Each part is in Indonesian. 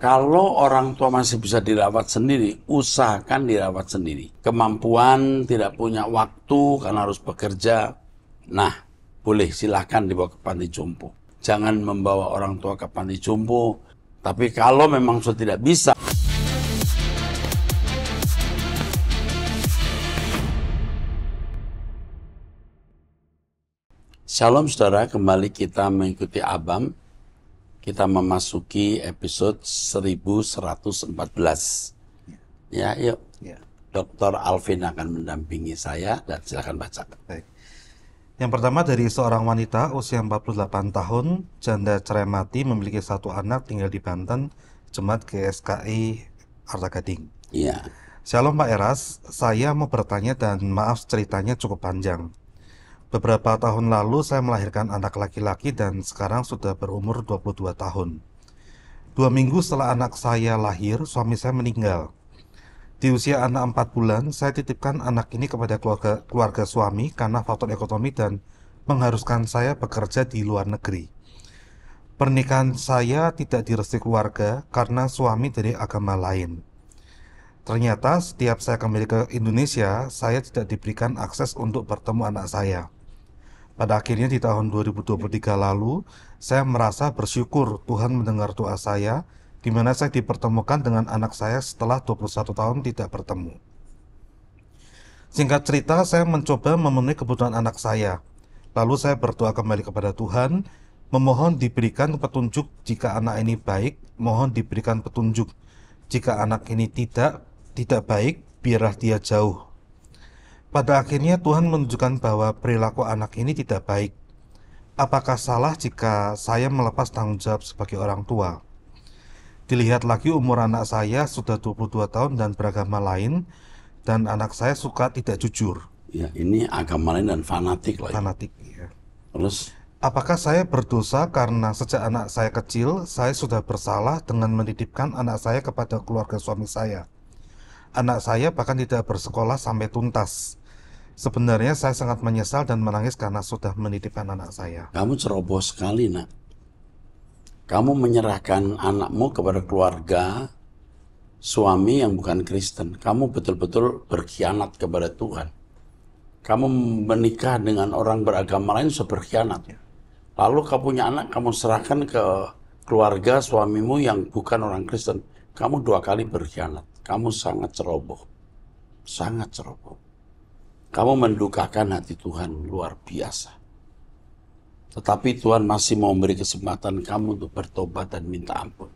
Kalau orang tua masih bisa dirawat sendiri, usahakan dirawat sendiri. Kemampuan tidak punya waktu karena harus bekerja. Nah, boleh silahkan dibawa ke panti jompo. Jangan membawa orang tua ke panti jompo. Tapi kalau memang sudah tidak bisa, Shalom saudara, kembali kita mengikuti Abam kita memasuki episode 1114. Ya, yuk. Ya. Dr. Alvin akan mendampingi saya dan silakan baca. Baik. Yang pertama dari seorang wanita usia 48 tahun, janda cerai mati, memiliki satu anak, tinggal di Banten, jemaat GSKI Arta Gading. Iya. Shalom Pak Eras, saya mau bertanya dan maaf ceritanya cukup panjang. Beberapa tahun lalu saya melahirkan anak laki-laki dan sekarang sudah berumur 22 tahun. Dua minggu setelah anak saya lahir, suami saya meninggal. Di usia anak 4 bulan, saya titipkan anak ini kepada keluarga, keluarga suami karena faktor ekonomi dan mengharuskan saya bekerja di luar negeri. Pernikahan saya tidak direstui keluarga karena suami dari agama lain. Ternyata setiap saya kembali ke Indonesia, saya tidak diberikan akses untuk bertemu anak saya. Pada akhirnya di tahun 2023 lalu, saya merasa bersyukur Tuhan mendengar doa saya, di mana saya dipertemukan dengan anak saya setelah 21 tahun tidak bertemu. Singkat cerita, saya mencoba memenuhi kebutuhan anak saya. Lalu saya berdoa kembali kepada Tuhan, memohon diberikan petunjuk jika anak ini baik, mohon diberikan petunjuk. Jika anak ini tidak, tidak baik, biarlah dia jauh pada akhirnya Tuhan menunjukkan bahwa perilaku anak ini tidak baik. Apakah salah jika saya melepas tanggung jawab sebagai orang tua? Dilihat lagi umur anak saya sudah 22 tahun dan beragama lain dan anak saya suka tidak jujur. Ya, ini agama lain dan fanatik lah. Ya. Fanatik, ya. Terus apakah saya berdosa karena sejak anak saya kecil saya sudah bersalah dengan menitipkan anak saya kepada keluarga suami saya? Anak saya bahkan tidak bersekolah sampai tuntas Sebenarnya saya sangat menyesal dan menangis karena sudah menitipkan anak saya. Kamu ceroboh sekali, Nak. Kamu menyerahkan anakmu kepada keluarga suami yang bukan Kristen. Kamu betul-betul berkhianat kepada Tuhan. Kamu menikah dengan orang beragama lain sudah berkhianat. Ya. Lalu kamu punya anak, kamu serahkan ke keluarga suamimu yang bukan orang Kristen. Kamu dua kali berkhianat. Kamu sangat ceroboh. Sangat ceroboh. Kamu mendukakan hati Tuhan luar biasa. Tetapi Tuhan masih mau memberi kesempatan kamu untuk bertobat dan minta ampun.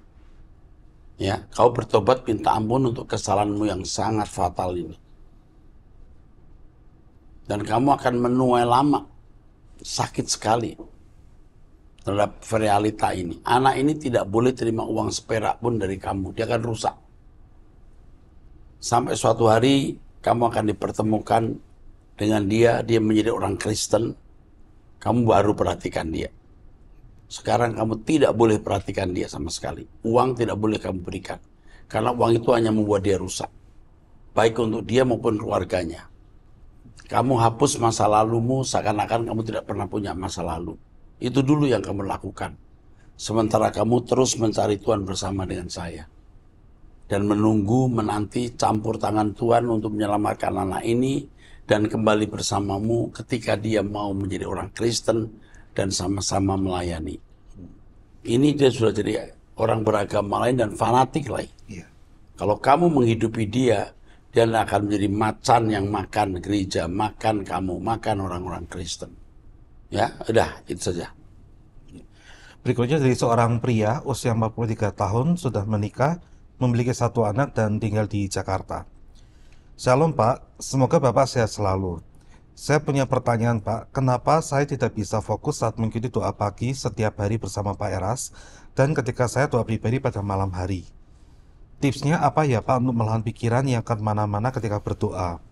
Ya, kau bertobat minta ampun untuk kesalahanmu yang sangat fatal ini. Dan kamu akan menuai lama. Sakit sekali terhadap realita ini. Anak ini tidak boleh terima uang seperak pun dari kamu. Dia akan rusak. Sampai suatu hari kamu akan dipertemukan dengan dia, dia menjadi orang Kristen, kamu baru perhatikan dia. Sekarang kamu tidak boleh perhatikan dia sama sekali. Uang tidak boleh kamu berikan. Karena uang itu hanya membuat dia rusak. Baik untuk dia maupun keluarganya. Kamu hapus masa lalumu seakan-akan kamu tidak pernah punya masa lalu. Itu dulu yang kamu lakukan. Sementara kamu terus mencari Tuhan bersama dengan saya. Dan menunggu, menanti campur tangan Tuhan untuk menyelamatkan anak ini, dan kembali bersamamu ketika dia mau menjadi orang Kristen dan sama-sama melayani. Ini dia sudah jadi orang beragama lain dan fanatik lain. Iya. Kalau kamu menghidupi dia, dia akan menjadi macan yang makan gereja, makan kamu, makan orang-orang Kristen. Ya, udah, itu saja. Berikutnya dari seorang pria usia 43 tahun sudah menikah, memiliki satu anak dan tinggal di Jakarta. Shalom Pak, semoga Bapak sehat selalu. Saya punya pertanyaan Pak, kenapa saya tidak bisa fokus saat mengikuti doa pagi setiap hari bersama Pak Eras dan ketika saya doa pribadi pada malam hari? Tipsnya apa ya Pak untuk melawan pikiran yang kemana-mana ketika berdoa?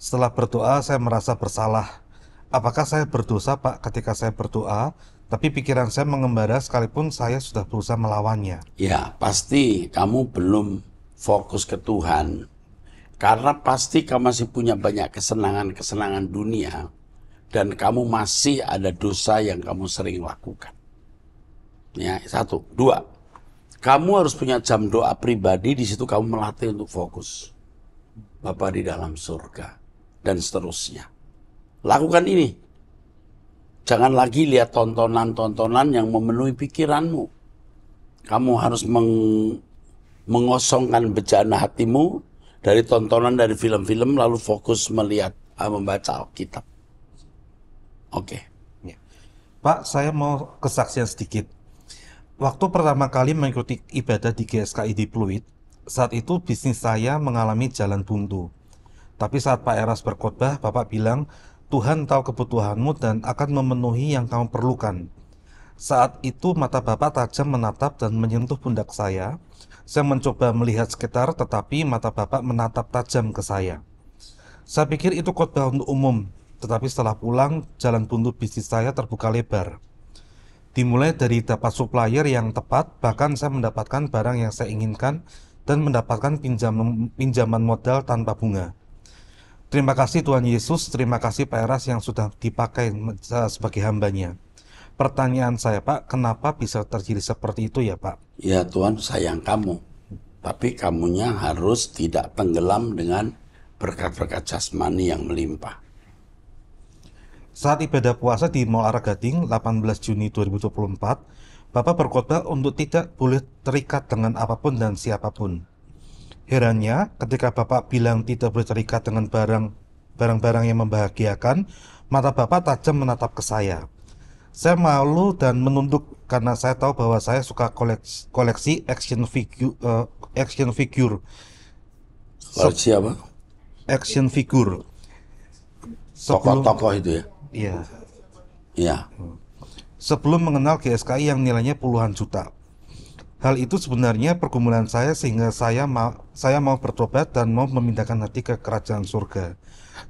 Setelah berdoa saya merasa bersalah. Apakah saya berdosa Pak ketika saya berdoa tapi pikiran saya mengembara sekalipun saya sudah berusaha melawannya? Ya, pasti kamu belum fokus ke Tuhan karena pasti kamu masih punya banyak kesenangan-kesenangan dunia dan kamu masih ada dosa yang kamu sering lakukan. Ya, satu, dua. Kamu harus punya jam doa pribadi di situ kamu melatih untuk fokus. Bapak di dalam surga dan seterusnya. Lakukan ini. Jangan lagi lihat tontonan-tontonan yang memenuhi pikiranmu. Kamu harus meng mengosongkan bejana hatimu dari tontonan dari film-film lalu fokus melihat ah, membaca Alkitab. Oke. Okay. Ya. Pak, saya mau kesaksian sedikit. Waktu pertama kali mengikuti ibadah di GSKI di Pluit, saat itu bisnis saya mengalami jalan buntu. Tapi saat Pak Eras berkhotbah, Bapak bilang, Tuhan tahu kebutuhanmu dan akan memenuhi yang kamu perlukan. Saat itu mata Bapak tajam menatap dan menyentuh pundak saya, saya mencoba melihat sekitar, tetapi mata bapak menatap tajam ke saya. Saya pikir itu khotbah untuk umum, tetapi setelah pulang, jalan buntu bisnis saya terbuka lebar. Dimulai dari dapat supplier yang tepat, bahkan saya mendapatkan barang yang saya inginkan dan mendapatkan pinjam, pinjaman modal tanpa bunga. Terima kasih Tuhan Yesus, terima kasih Pak Eras yang sudah dipakai eh, sebagai hambanya. Pertanyaan saya Pak, kenapa bisa terjadi seperti itu ya Pak? Ya Tuhan sayang kamu, tapi kamunya harus tidak tenggelam dengan berkat-berkat jasmani yang melimpah. Saat ibadah puasa di Mall Aragating 18 Juni 2024, Bapak berkhotbah untuk tidak boleh terikat dengan apapun dan siapapun. Herannya, ketika Bapak bilang tidak boleh terikat dengan barang-barang yang membahagiakan, mata Bapak tajam menatap ke saya saya malu dan menunduk karena saya tahu bahwa saya suka koleksi, koleksi action figure uh, action figure koleksi apa action figure tokoh-tokoh itu ya iya iya sebelum mengenal GSKI yang nilainya puluhan juta Hal itu sebenarnya pergumulan saya sehingga saya mau saya mau bertobat dan mau memindahkan hati ke kerajaan surga.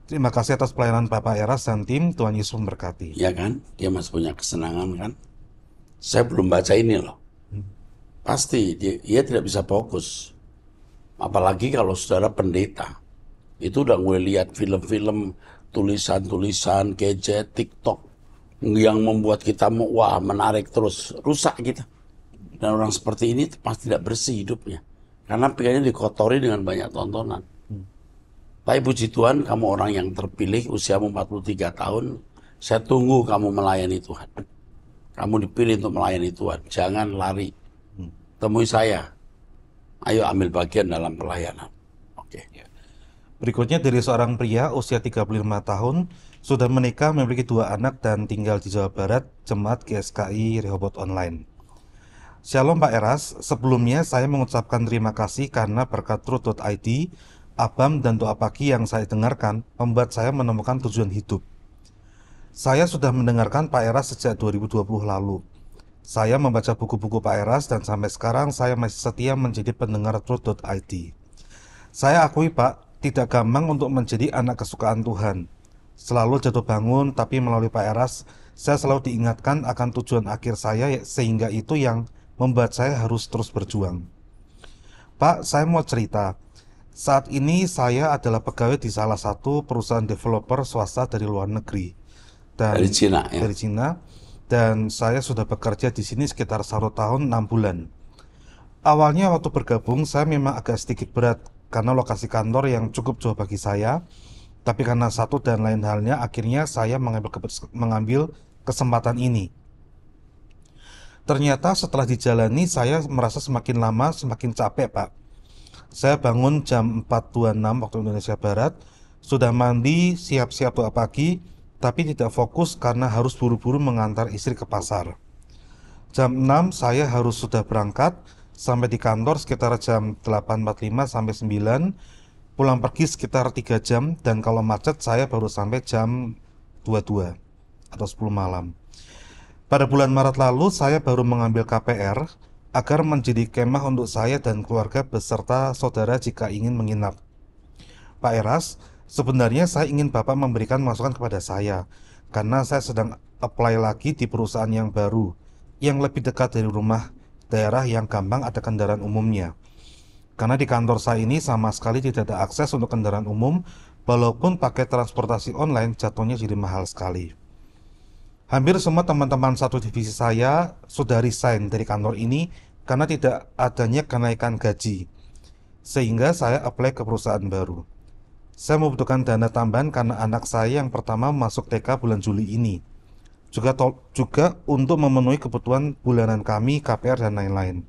Terima kasih atas pelayanan Bapak Eras dan tim. Tuhan Yesus memberkati. Ya kan? Dia masih punya kesenangan kan? Saya belum baca ini loh. Pasti dia, dia tidak bisa fokus. Apalagi kalau saudara pendeta. Itu udah gue lihat film-film, tulisan-tulisan, gadget, TikTok yang membuat kita mau wah menarik terus rusak kita. Dan orang seperti ini pasti tidak bersih hidupnya. Karena pikirannya dikotori dengan banyak tontonan. Tapi puji Tuhan kamu orang yang terpilih usiamu 43 tahun. Saya tunggu kamu melayani Tuhan. Kamu dipilih untuk melayani Tuhan. Jangan lari. Hmm. Temui saya. Ayo ambil bagian dalam pelayanan. Oke. Okay. Ya. Berikutnya dari seorang pria usia 35 tahun sudah menikah, memiliki dua anak dan tinggal di Jawa Barat, jemaat GSKI Rehobot Online. Shalom Pak Eras, sebelumnya saya mengucapkan terima kasih karena berkat truth.id Abam dan doa pagi yang saya dengarkan membuat saya menemukan tujuan hidup. Saya sudah mendengarkan Pak Eras sejak 2020 lalu. Saya membaca buku-buku Pak Eras dan sampai sekarang saya masih setia menjadi pendengar truth.id. Saya akui Pak, tidak gampang untuk menjadi anak kesukaan Tuhan. Selalu jatuh bangun, tapi melalui Pak Eras, saya selalu diingatkan akan tujuan akhir saya sehingga itu yang membuat saya harus terus berjuang. Pak, saya mau cerita. Saat ini saya adalah pegawai di salah satu perusahaan developer swasta dari luar negeri. Dan dari Cina ya. Dari Cina dan saya sudah bekerja di sini sekitar satu tahun enam bulan. Awalnya waktu bergabung saya memang agak sedikit berat karena lokasi kantor yang cukup jauh bagi saya. Tapi karena satu dan lain halnya akhirnya saya mengambil, mengambil kesempatan ini. Ternyata setelah dijalani saya merasa semakin lama semakin capek pak saya bangun jam 4.26 waktu Indonesia Barat, sudah mandi, siap-siap doa pagi, tapi tidak fokus karena harus buru-buru mengantar istri ke pasar. Jam 6 saya harus sudah berangkat, sampai di kantor sekitar jam 8.45 sampai 9, pulang pergi sekitar 3 jam, dan kalau macet saya baru sampai jam 22 atau 10 malam. Pada bulan Maret lalu saya baru mengambil KPR, agar menjadi kemah untuk saya dan keluarga beserta saudara jika ingin menginap. Pak Eras, sebenarnya saya ingin Bapak memberikan masukan kepada saya, karena saya sedang apply lagi di perusahaan yang baru, yang lebih dekat dari rumah daerah yang gampang ada kendaraan umumnya. Karena di kantor saya ini sama sekali tidak ada akses untuk kendaraan umum, walaupun pakai transportasi online jatuhnya jadi mahal sekali. Hampir semua teman-teman satu divisi saya sudah resign dari kantor ini karena tidak adanya kenaikan gaji. Sehingga saya apply ke perusahaan baru. Saya membutuhkan dana tambahan karena anak saya yang pertama masuk TK bulan Juli ini. Juga tol juga untuk memenuhi kebutuhan bulanan kami, KPR dan lain-lain.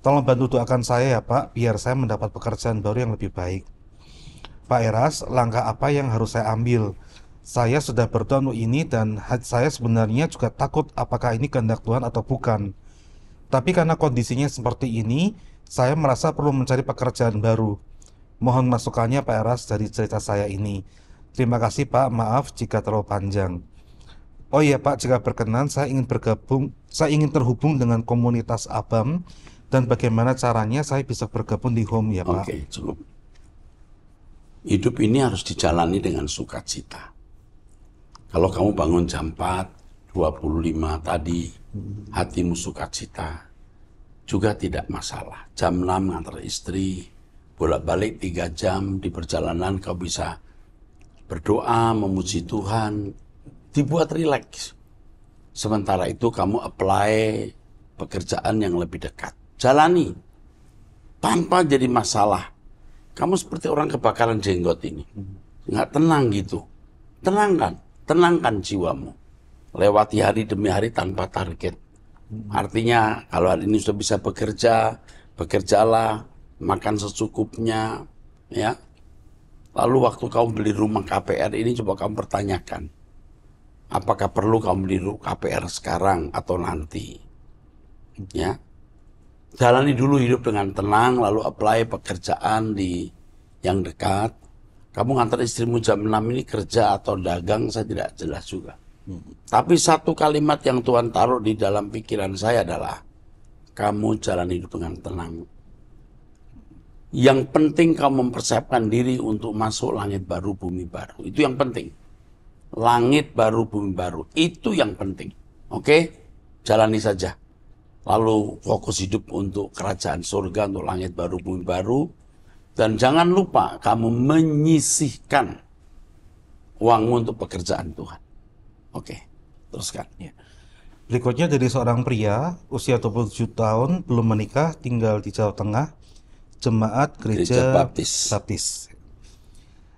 Tolong bantu doakan saya ya Pak, biar saya mendapat pekerjaan baru yang lebih baik. Pak Eras, langkah apa yang harus saya ambil? Saya sudah berdoa untuk ini dan saya sebenarnya juga takut apakah ini kehendak Tuhan atau bukan. Tapi karena kondisinya seperti ini, saya merasa perlu mencari pekerjaan baru. Mohon masukannya Pak Eras dari cerita saya ini. Terima kasih Pak, maaf jika terlalu panjang. Oh iya Pak, jika berkenan saya ingin bergabung, saya ingin terhubung dengan komunitas Abam dan bagaimana caranya saya bisa bergabung di home ya Pak. Oke, cukup. Hidup ini harus dijalani dengan sukacita. Kalau kamu bangun jam 4, 25 tadi hatimu suka cita juga tidak masalah. Jam 6 antar istri, bolak-balik tiga jam di perjalanan kau bisa berdoa, memuji Tuhan, dibuat rileks. Sementara itu kamu apply pekerjaan yang lebih dekat. Jalani. Tanpa jadi masalah. Kamu seperti orang kebakaran jenggot ini. Nggak tenang gitu. Tenangkan. Tenangkan jiwamu lewati hari demi hari tanpa target. Hmm. Artinya kalau hari ini sudah bisa bekerja, bekerjalah, makan secukupnya, ya. Lalu waktu kamu beli rumah KPR ini coba kamu pertanyakan. Apakah perlu kamu beli KPR sekarang atau nanti? Ya. Jalani dulu hidup dengan tenang, lalu apply pekerjaan di yang dekat. Kamu ngantar istrimu jam 6 ini kerja atau dagang, saya tidak jelas juga. Tapi satu kalimat yang Tuhan taruh di dalam pikiran saya adalah, kamu jalan hidup dengan tenang. Yang penting kamu mempersiapkan diri untuk masuk langit baru, bumi baru. Itu yang penting. Langit baru, bumi baru. Itu yang penting. Oke? Jalani saja. Lalu fokus hidup untuk kerajaan surga, untuk langit baru, bumi baru. Dan jangan lupa kamu menyisihkan uangmu untuk pekerjaan Tuhan. Oke, teruskan. Ya. Berikutnya dari seorang pria usia 27 tahun belum menikah tinggal di Jawa Tengah jemaat gereja, gereja Baptis. Baptis.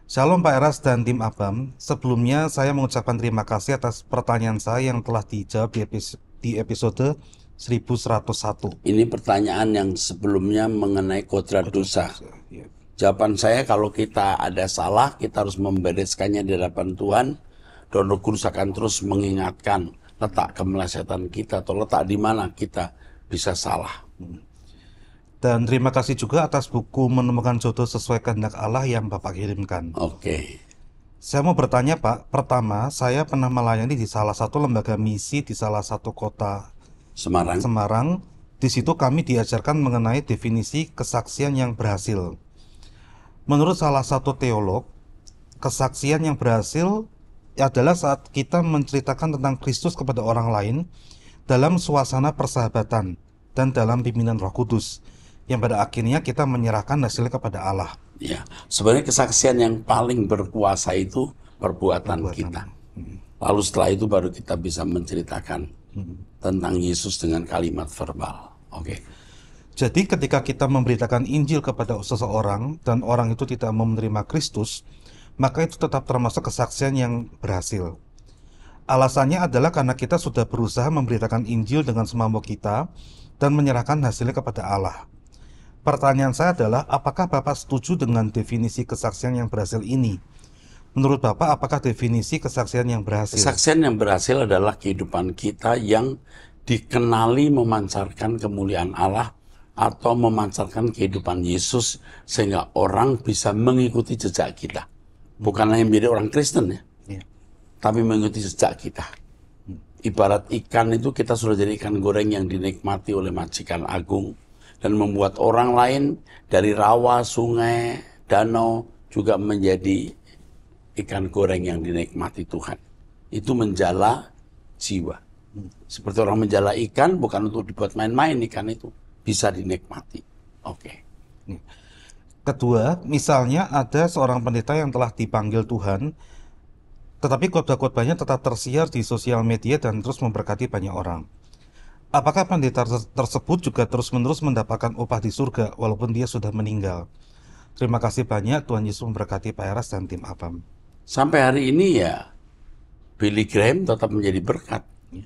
Shalom Pak Eras dan tim Abam. Sebelumnya saya mengucapkan terima kasih atas pertanyaan saya yang telah dijawab di, episode, di episode 1101. Ini pertanyaan yang sebelumnya mengenai kodrat dosa. Iya. Jawaban saya kalau kita ada salah kita harus membereskannya di hadapan Tuhan Dono Gurus terus mengingatkan letak kemelesetan kita atau letak di mana kita bisa salah. Hmm. Dan terima kasih juga atas buku Menemukan Jodoh Sesuai Kehendak Allah yang Bapak kirimkan. Oke. Okay. Saya mau bertanya Pak, pertama saya pernah melayani di salah satu lembaga misi di salah satu kota Semarang. Semarang. Di situ kami diajarkan mengenai definisi kesaksian yang berhasil. Menurut salah satu teolog, kesaksian yang berhasil adalah saat kita menceritakan tentang Kristus kepada orang lain dalam suasana persahabatan dan dalam pimpinan Roh Kudus yang pada akhirnya kita menyerahkan hasilnya kepada Allah. Ya, sebenarnya kesaksian yang paling berkuasa itu perbuatan, perbuatan. kita. Hmm. Lalu setelah itu baru kita bisa menceritakan hmm. tentang Yesus dengan kalimat verbal. Oke. Okay. Jadi ketika kita memberitakan Injil kepada seseorang dan orang itu tidak mau menerima Kristus, maka itu tetap termasuk kesaksian yang berhasil. Alasannya adalah karena kita sudah berusaha memberitakan Injil dengan semampu kita dan menyerahkan hasilnya kepada Allah. Pertanyaan saya adalah, apakah Bapak setuju dengan definisi kesaksian yang berhasil ini? Menurut Bapak, apakah definisi kesaksian yang berhasil? Kesaksian yang berhasil adalah kehidupan kita yang dikenali memancarkan kemuliaan Allah atau memancarkan kehidupan Yesus sehingga orang bisa mengikuti jejak kita. Bukanlah yang menjadi orang Kristen ya. ya. Tapi mengikuti sejak kita. Ibarat ikan itu kita sudah jadi ikan goreng yang dinikmati oleh majikan agung. Dan membuat orang lain dari rawa, sungai, danau juga menjadi ikan goreng yang dinikmati Tuhan. Itu menjala jiwa. Seperti orang menjala ikan bukan untuk dibuat main-main ikan itu. Bisa dinikmati. Oke. Okay. Kedua, misalnya ada seorang pendeta yang telah dipanggil Tuhan, tetapi khotbah-khotbahnya tetap tersiar di sosial media dan terus memberkati banyak orang. Apakah pendeta tersebut juga terus-menerus mendapatkan upah di surga walaupun dia sudah meninggal? Terima kasih banyak Tuhan Yesus memberkati Pak Eras dan tim Apam. Sampai hari ini ya, Billy Graham tetap menjadi berkat. Ya.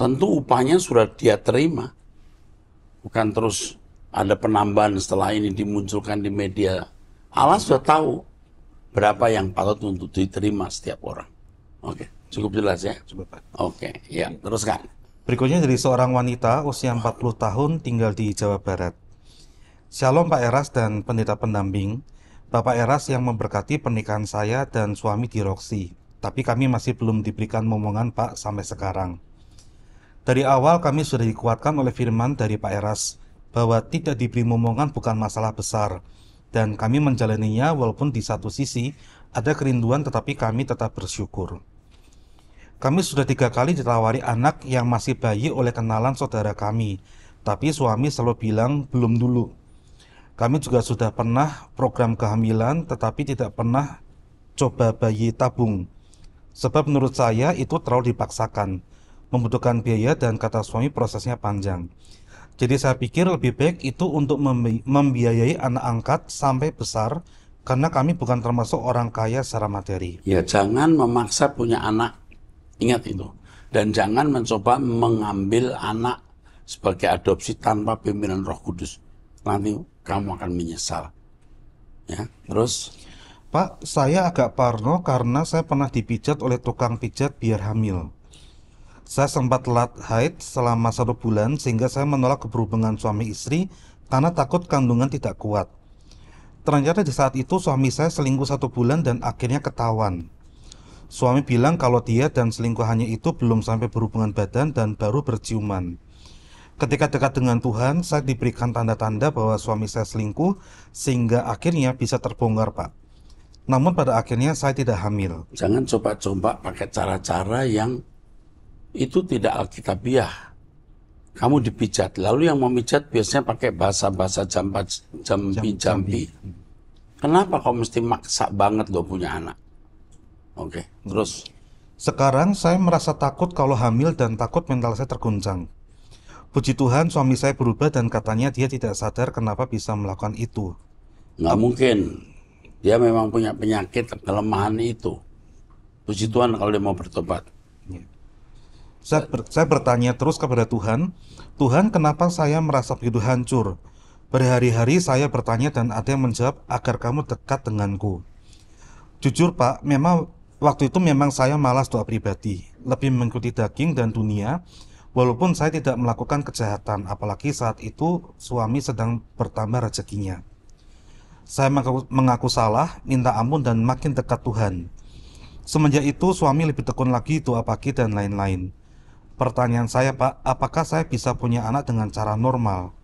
Tentu upahnya sudah dia terima. Bukan terus ada penambahan setelah ini dimunculkan di media. Allah sudah tahu berapa yang patut untuk diterima setiap orang. Oke, okay. cukup jelas ya? Cukup, Pak. Oke, okay. ya, teruskan. Berikutnya dari seorang wanita usia 40 tahun tinggal di Jawa Barat. Shalom Pak Eras dan pendeta pendamping. Bapak Eras yang memberkati pernikahan saya dan suami di Roksi. Tapi kami masih belum diberikan momongan Pak sampai sekarang. Dari awal kami sudah dikuatkan oleh firman dari Pak Eras bahwa tidak diberi momongan bukan masalah besar dan kami menjalaninya walaupun di satu sisi ada kerinduan tetapi kami tetap bersyukur. Kami sudah tiga kali ditawari anak yang masih bayi oleh kenalan saudara kami, tapi suami selalu bilang belum dulu. Kami juga sudah pernah program kehamilan tetapi tidak pernah coba bayi tabung. Sebab menurut saya itu terlalu dipaksakan, membutuhkan biaya dan kata suami prosesnya panjang. Jadi saya pikir lebih baik itu untuk membiayai anak angkat sampai besar karena kami bukan termasuk orang kaya secara materi. Ya jangan memaksa punya anak. Ingat itu. Dan jangan mencoba mengambil anak sebagai adopsi tanpa pimpinan Roh Kudus. Nanti kamu akan menyesal. Ya, terus Pak, saya agak parno karena saya pernah dipijat oleh tukang pijat biar hamil. Saya sempat telat haid selama satu bulan sehingga saya menolak keberhubungan suami istri karena takut kandungan tidak kuat. Ternyata di saat itu suami saya selingkuh satu bulan dan akhirnya ketahuan. Suami bilang kalau dia dan selingkuhannya itu belum sampai berhubungan badan dan baru berciuman. Ketika dekat dengan Tuhan, saya diberikan tanda-tanda bahwa suami saya selingkuh sehingga akhirnya bisa terbongkar, Pak. Namun pada akhirnya saya tidak hamil. Jangan coba-coba pakai cara-cara yang itu tidak alkitabiah. Kamu dipijat. Lalu yang memijat biasanya pakai bahasa-bahasa jambi-jambi. Kenapa kau mesti maksa banget lo punya anak? Oke, okay, terus. Sekarang saya merasa takut kalau hamil dan takut mental saya terguncang. Puji Tuhan suami saya berubah dan katanya dia tidak sadar kenapa bisa melakukan itu. Nggak mungkin. Dia memang punya penyakit kelemahan itu. Puji Tuhan kalau dia mau bertobat. Ya. Saya, ber, saya bertanya terus kepada Tuhan, Tuhan kenapa saya merasa begitu hancur? Berhari-hari saya bertanya dan ada yang menjawab agar kamu dekat denganku. Jujur Pak, memang waktu itu memang saya malas doa pribadi, lebih mengikuti daging dan dunia, walaupun saya tidak melakukan kejahatan, apalagi saat itu suami sedang bertambah rezekinya. Saya mengaku, mengaku salah, minta ampun dan makin dekat Tuhan. Semenjak itu suami lebih tekun lagi doa pagi dan lain-lain. Pertanyaan saya pak, apakah saya bisa punya anak dengan cara normal?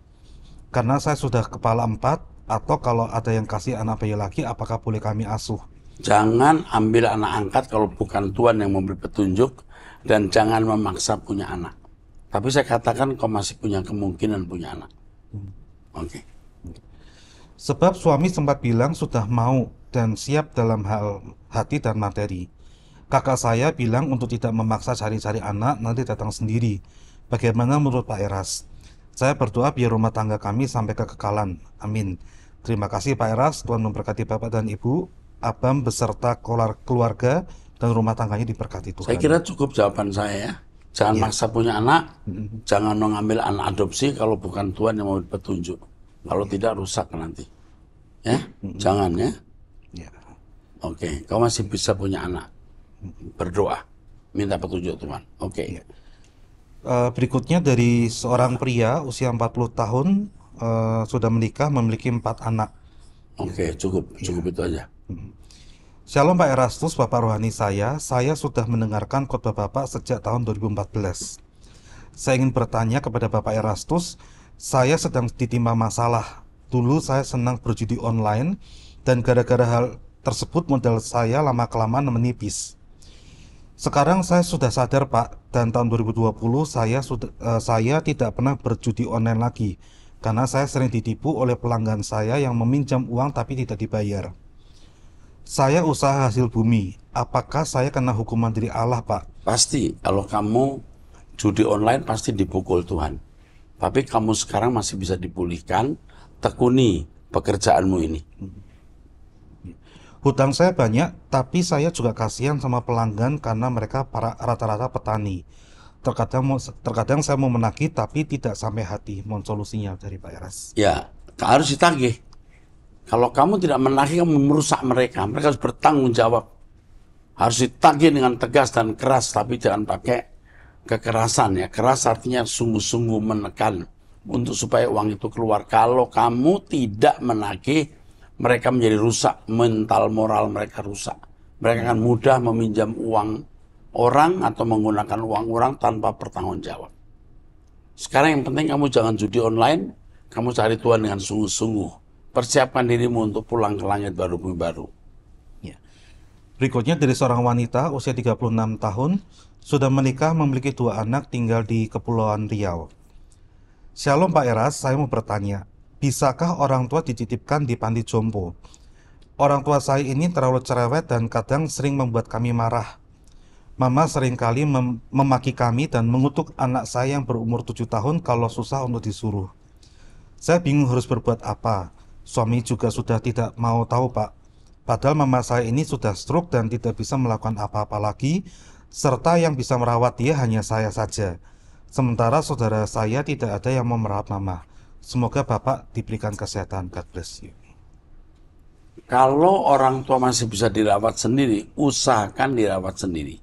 Karena saya sudah kepala empat, atau kalau ada yang kasih anak bayi lagi, apakah boleh kami asuh? Jangan ambil anak angkat kalau bukan Tuhan yang memberi petunjuk, dan jangan memaksa punya anak. Tapi saya katakan kau masih punya kemungkinan punya anak. Hmm. Oke. Okay. Sebab suami sempat bilang sudah mau dan siap dalam hal hati dan materi. Kakak saya bilang untuk tidak memaksa cari-cari anak nanti datang sendiri. Bagaimana menurut Pak Eras? Saya berdoa biar rumah tangga kami sampai kekekalan. Amin. Terima kasih Pak Eras, Tuhan memberkati Bapak dan Ibu, Abam beserta keluarga dan rumah tangganya diberkati Tuhan. Saya kira cukup jawaban saya. ya. Jangan ya. maksa punya anak, hmm jangan mengambil anak adopsi kalau bukan Tuhan yang mau petunjuk. Kalau ya. tidak rusak nanti. Ya, hmm jangan ya. ya. Oke, kau masih bisa punya anak berdoa minta petunjuk Tuhan. Oke. Okay. Iya. Uh, eh, berikutnya dari seorang pria usia 40 tahun uh, sudah menikah memiliki empat anak. Oke, okay, cukup iya. cukup ya. itu aja. Mm-hmm. Shalom Pak Erastus, Bapak Rohani saya. Saya sudah mendengarkan khotbah Bapak sejak tahun 2014. Saya ingin bertanya kepada Bapak Erastus, saya sedang ditimpa masalah. Dulu saya senang berjudi online dan gara-gara hal tersebut modal saya lama-kelamaan menipis sekarang saya sudah sadar Pak dan tahun 2020 saya sudah uh, saya tidak pernah berjudi online lagi karena saya sering ditipu oleh pelanggan saya yang meminjam uang tapi tidak dibayar. Saya usaha hasil bumi. Apakah saya kena hukuman dari Allah, Pak? Pasti. Kalau kamu judi online pasti dipukul Tuhan. Tapi kamu sekarang masih bisa dipulihkan, tekuni pekerjaanmu ini. Hmm. Hutang saya banyak, tapi saya juga kasihan sama pelanggan karena mereka para rata-rata petani. Terkadang, terkadang saya mau menagih, tapi tidak sampai hati. Mohon solusinya dari Pak Eras. Ya, harus ditagih. Kalau kamu tidak menagih, kamu merusak mereka. Mereka harus bertanggung jawab. Harus ditagih dengan tegas dan keras, tapi jangan pakai kekerasan ya. Keras artinya sungguh-sungguh menekan untuk supaya uang itu keluar. Kalau kamu tidak menagih, mereka menjadi rusak, mental moral mereka rusak. Mereka akan mudah meminjam uang orang atau menggunakan uang orang tanpa bertanggung jawab. Sekarang yang penting kamu jangan judi online, kamu cari Tuhan dengan sungguh-sungguh. Persiapkan dirimu untuk pulang ke langit baru bumi baru. Ya. Berikutnya dari seorang wanita usia 36 tahun, sudah menikah memiliki dua anak tinggal di Kepulauan Riau. Shalom Pak Eras, saya mau bertanya, bisakah orang tua dititipkan di panti jompo? Orang tua saya ini terlalu cerewet dan kadang sering membuat kami marah. Mama seringkali mem memaki kami dan mengutuk anak saya yang berumur 7 tahun kalau susah untuk disuruh. Saya bingung harus berbuat apa. Suami juga sudah tidak mau tahu, Pak. Padahal mama saya ini sudah stroke dan tidak bisa melakukan apa-apa lagi, serta yang bisa merawat dia hanya saya saja. Sementara saudara saya tidak ada yang mau merawat mama. Semoga Bapak diberikan kesehatan. God bless you. Kalau orang tua masih bisa dirawat sendiri, usahakan dirawat sendiri.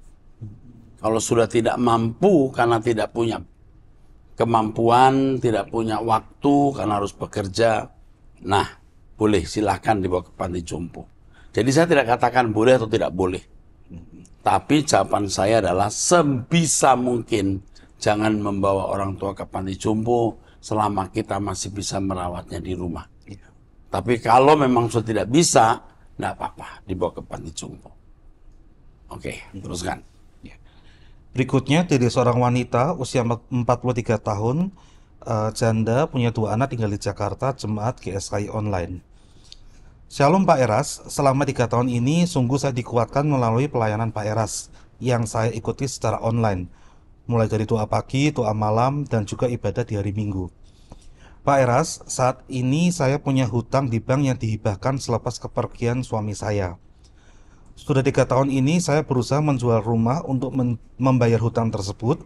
Kalau sudah tidak mampu karena tidak punya kemampuan, tidak punya waktu karena harus bekerja, nah boleh silahkan dibawa ke panti jompo. Jadi saya tidak katakan boleh atau tidak boleh. Tapi jawaban saya adalah sebisa mungkin jangan membawa orang tua ke panti jompo selama kita masih bisa merawatnya di rumah. Ya. Tapi kalau memang sudah tidak bisa, tidak apa-apa, dibawa ke panti jompo. Oke, okay, iya. teruskan. Ya. Berikutnya dari seorang wanita usia 43 tahun, uh, janda, punya dua anak, tinggal di Jakarta, jemaat GSKI online. Shalom Pak Eras, selama tiga tahun ini sungguh saya dikuatkan melalui pelayanan Pak Eras yang saya ikuti secara online mulai dari doa pagi, doa malam, dan juga ibadah di hari Minggu. Pak Eras, saat ini saya punya hutang di bank yang dihibahkan selepas kepergian suami saya. Sudah tiga tahun ini saya berusaha menjual rumah untuk membayar hutang tersebut,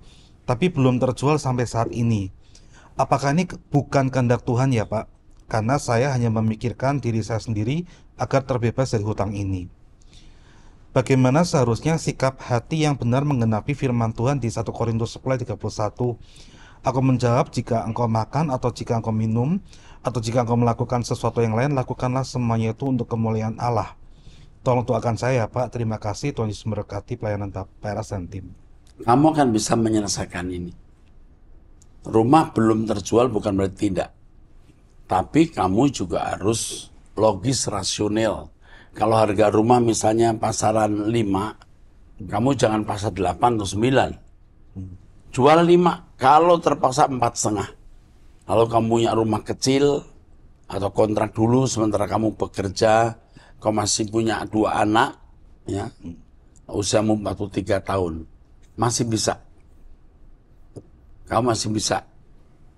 tapi belum terjual sampai saat ini. Apakah ini bukan kehendak Tuhan ya Pak? Karena saya hanya memikirkan diri saya sendiri agar terbebas dari hutang ini bagaimana seharusnya sikap hati yang benar menggenapi firman Tuhan di 1 Korintus 31. Aku menjawab, jika engkau makan atau jika engkau minum atau jika engkau melakukan sesuatu yang lain, lakukanlah semuanya itu untuk kemuliaan Allah. Tolong doakan saya, ya, Pak. Terima kasih Tuhan Yesus memberkati pelayanan Peras dan Kamu akan bisa menyelesaikan ini. Rumah belum terjual bukan berarti tidak. Tapi kamu juga harus logis rasional kalau harga rumah misalnya pasaran 5, kamu jangan pasar 8 atau 9. Jual 5, kalau terpaksa empat setengah. Kalau kamu punya rumah kecil atau kontrak dulu sementara kamu bekerja, Kau masih punya dua anak, ya, usiamu 43 tahun, masih bisa. Kau masih bisa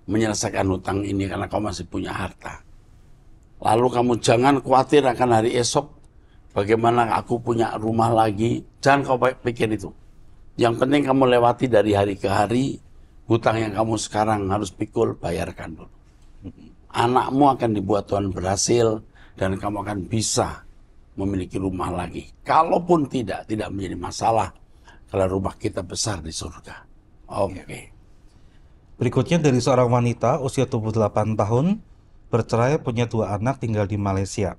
menyelesaikan hutang ini karena kau masih punya harta. Lalu kamu jangan khawatir akan hari esok Bagaimana aku punya rumah lagi? Jangan kau pikir itu. Yang penting kamu lewati dari hari ke hari, hutang yang kamu sekarang harus pikul, bayarkan dulu. Anakmu akan dibuat Tuhan berhasil, dan kamu akan bisa memiliki rumah lagi. Kalaupun tidak, tidak menjadi masalah kalau rumah kita besar di surga. Oke. Okay. Berikutnya dari seorang wanita usia 28 tahun, bercerai punya dua anak tinggal di Malaysia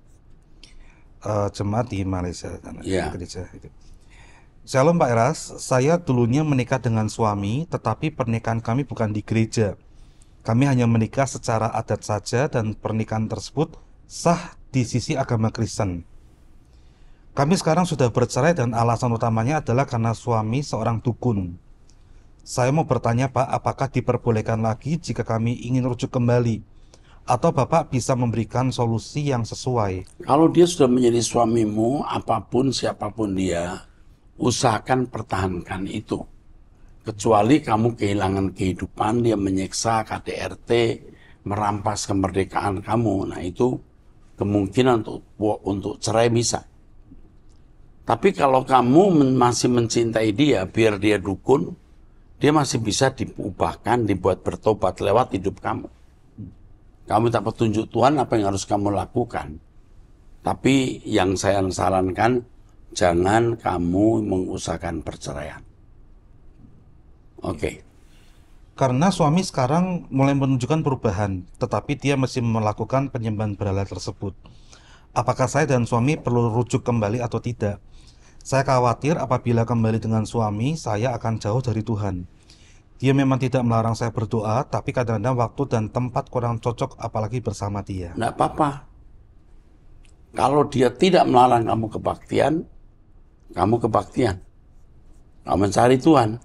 uh, jemaat di Malaysia kan yeah. di gereja itu. Shalom Pak Eras, saya dulunya menikah dengan suami, tetapi pernikahan kami bukan di gereja. Kami hanya menikah secara adat saja dan pernikahan tersebut sah di sisi agama Kristen. Kami sekarang sudah bercerai dan alasan utamanya adalah karena suami seorang dukun. Saya mau bertanya Pak, apakah diperbolehkan lagi jika kami ingin rujuk kembali? atau Bapak bisa memberikan solusi yang sesuai? Kalau dia sudah menjadi suamimu, apapun siapapun dia, usahakan pertahankan itu. Kecuali kamu kehilangan kehidupan, dia menyiksa KDRT, merampas kemerdekaan kamu. Nah itu kemungkinan untuk, untuk cerai bisa. Tapi kalau kamu masih mencintai dia, biar dia dukun, dia masih bisa diubahkan, dibuat bertobat lewat hidup kamu. Kamu tak petunjuk Tuhan apa yang harus kamu lakukan. Tapi yang saya sarankan, jangan kamu mengusahakan perceraian. Oke. Okay. Karena suami sekarang mulai menunjukkan perubahan, tetapi dia masih melakukan penyembahan berhala tersebut. Apakah saya dan suami perlu rujuk kembali atau tidak? Saya khawatir apabila kembali dengan suami, saya akan jauh dari Tuhan. Dia memang tidak melarang saya berdoa, tapi kadang-kadang waktu dan tempat kurang cocok apalagi bersama dia. Tidak apa-apa. Kalau dia tidak melarang kamu kebaktian, kamu kebaktian. Kamu mencari Tuhan.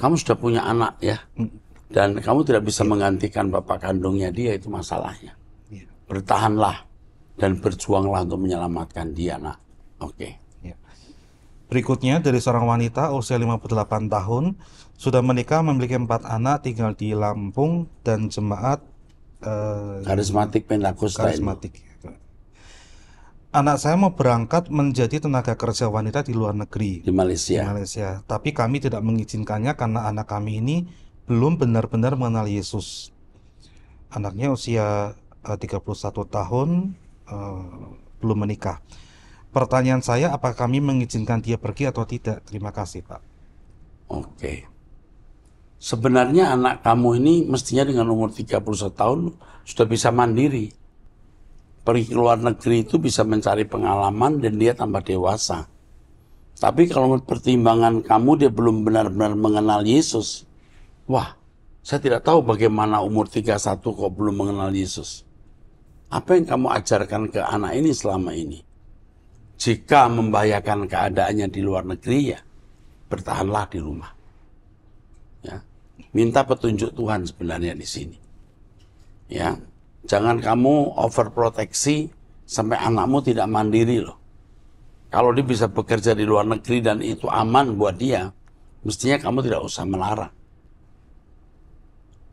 Kamu sudah punya anak ya. Hmm. Dan kamu tidak bisa menggantikan bapak kandungnya dia, itu masalahnya. Iya. Bertahanlah dan berjuanglah untuk menyelamatkan dia, nak. Oke. Okay. Iya. Berikutnya dari seorang wanita usia 58 tahun, sudah menikah, memiliki empat anak, tinggal di Lampung dan jemaat eh, karismatik Pentakosta. Karismatik. Ya, anak saya mau berangkat menjadi tenaga kerja wanita di luar negeri di Malaysia. Di Malaysia. Tapi kami tidak mengizinkannya karena anak kami ini belum benar-benar mengenal Yesus. Anaknya usia eh, 31 tahun, eh, belum menikah. Pertanyaan saya, apa kami mengizinkan dia pergi atau tidak? Terima kasih, Pak. Oke. Okay sebenarnya anak kamu ini mestinya dengan umur 31 tahun sudah bisa mandiri. Pergi ke luar negeri itu bisa mencari pengalaman dan dia tambah dewasa. Tapi kalau pertimbangan kamu dia belum benar-benar mengenal Yesus. Wah, saya tidak tahu bagaimana umur 31 kok belum mengenal Yesus. Apa yang kamu ajarkan ke anak ini selama ini? Jika membahayakan keadaannya di luar negeri ya, bertahanlah di rumah minta petunjuk Tuhan sebenarnya di sini. Ya, jangan kamu overproteksi sampai anakmu tidak mandiri loh. Kalau dia bisa bekerja di luar negeri dan itu aman buat dia, mestinya kamu tidak usah melarang.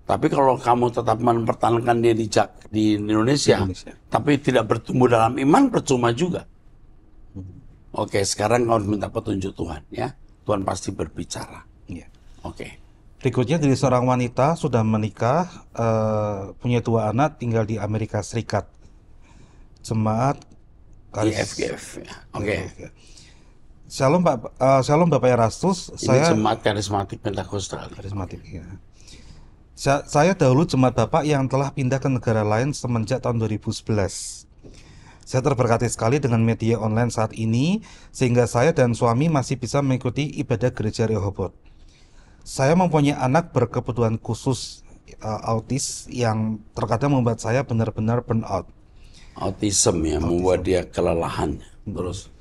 Tapi kalau kamu tetap mempertahankan dia di, di Indonesia, Indonesia, tapi tidak bertumbuh dalam iman, percuma juga. Hmm. Oke, sekarang kau minta petunjuk Tuhan, ya. Tuhan pasti berbicara. Iya. Oke. Berikutnya dari seorang wanita sudah menikah, uh, punya dua anak, tinggal di Amerika Serikat. Jemaat Karis... yes. Ya. Oke. Okay. Ya. Shalom Pak, uh, eh, Shalom Bapak Erastus. Ini saya jemaat karismatik pentakosta. Karismatik, ya. Sa saya dahulu jemaat Bapak yang telah pindah ke negara lain semenjak tahun 2011. Saya terberkati sekali dengan media online saat ini, sehingga saya dan suami masih bisa mengikuti ibadah gereja Rehoboth saya mempunyai anak berkebutuhan khusus uh, autis yang terkadang membuat saya benar-benar burnout. Autism ya, Autism. membuat dia kelelahan. Hmm. Terus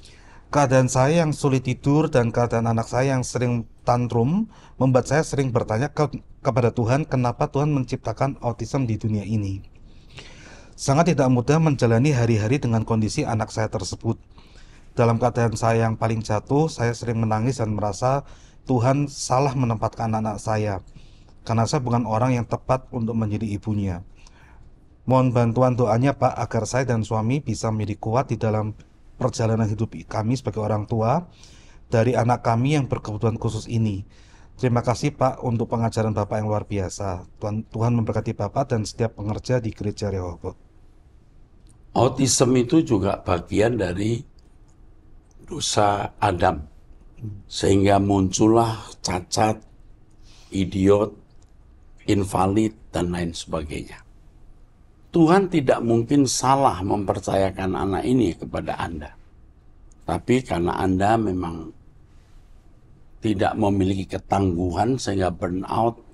keadaan saya yang sulit tidur dan keadaan anak saya yang sering tantrum membuat saya sering bertanya ke kepada Tuhan kenapa Tuhan menciptakan autism di dunia ini. Sangat tidak mudah menjalani hari-hari dengan kondisi anak saya tersebut. Dalam keadaan saya yang paling jatuh, saya sering menangis dan merasa Tuhan salah menempatkan anak saya karena saya bukan orang yang tepat untuk menjadi ibunya. Mohon bantuan doanya Pak agar saya dan suami bisa menjadi kuat di dalam perjalanan hidup kami sebagai orang tua dari anak kami yang berkebutuhan khusus ini. Terima kasih Pak untuk pengajaran Bapak yang luar biasa. Tuhan, Tuhan memberkati Bapak dan setiap pengerja di gereja Rehoboth. Autism itu juga bagian dari dosa Adam sehingga muncullah cacat, idiot, invalid, dan lain sebagainya. Tuhan tidak mungkin salah mempercayakan anak ini kepada Anda. Tapi karena Anda memang tidak memiliki ketangguhan sehingga burnout,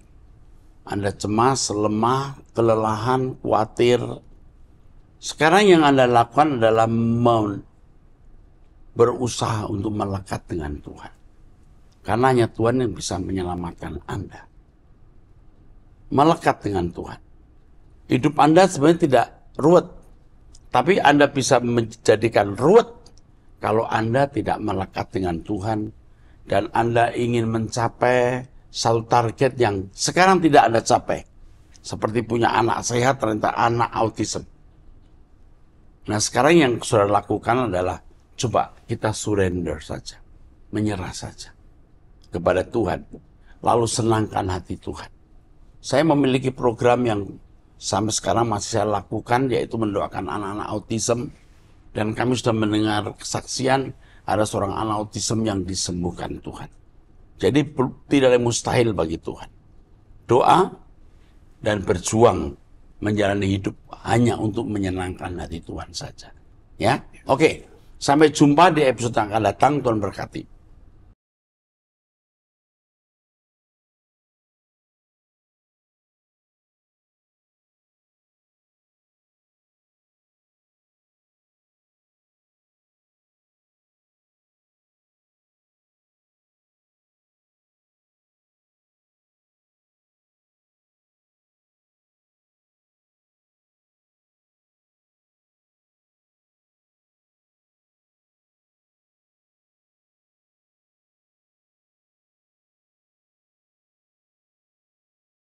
Anda cemas, lemah, kelelahan, khawatir. Sekarang yang Anda lakukan adalah berusaha untuk melekat dengan Tuhan. Karena hanya Tuhan yang bisa menyelamatkan Anda. Melekat dengan Tuhan. Hidup Anda sebenarnya tidak ruwet. Tapi Anda bisa menjadikan ruwet kalau Anda tidak melekat dengan Tuhan dan Anda ingin mencapai satu target yang sekarang tidak Anda capai. Seperti punya anak sehat, ternyata anak autism. Nah sekarang yang sudah lakukan adalah Coba kita surrender saja, menyerah saja kepada Tuhan, lalu senangkan hati Tuhan. Saya memiliki program yang sampai sekarang masih saya lakukan, yaitu mendoakan anak-anak autism, dan kami sudah mendengar kesaksian ada seorang anak autism yang disembuhkan Tuhan. Jadi tidak ada mustahil bagi Tuhan. Doa dan berjuang menjalani hidup hanya untuk menyenangkan hati Tuhan saja. Ya, oke. Okay. Sampai jumpa di episode yang akan datang. Tuhan berkati.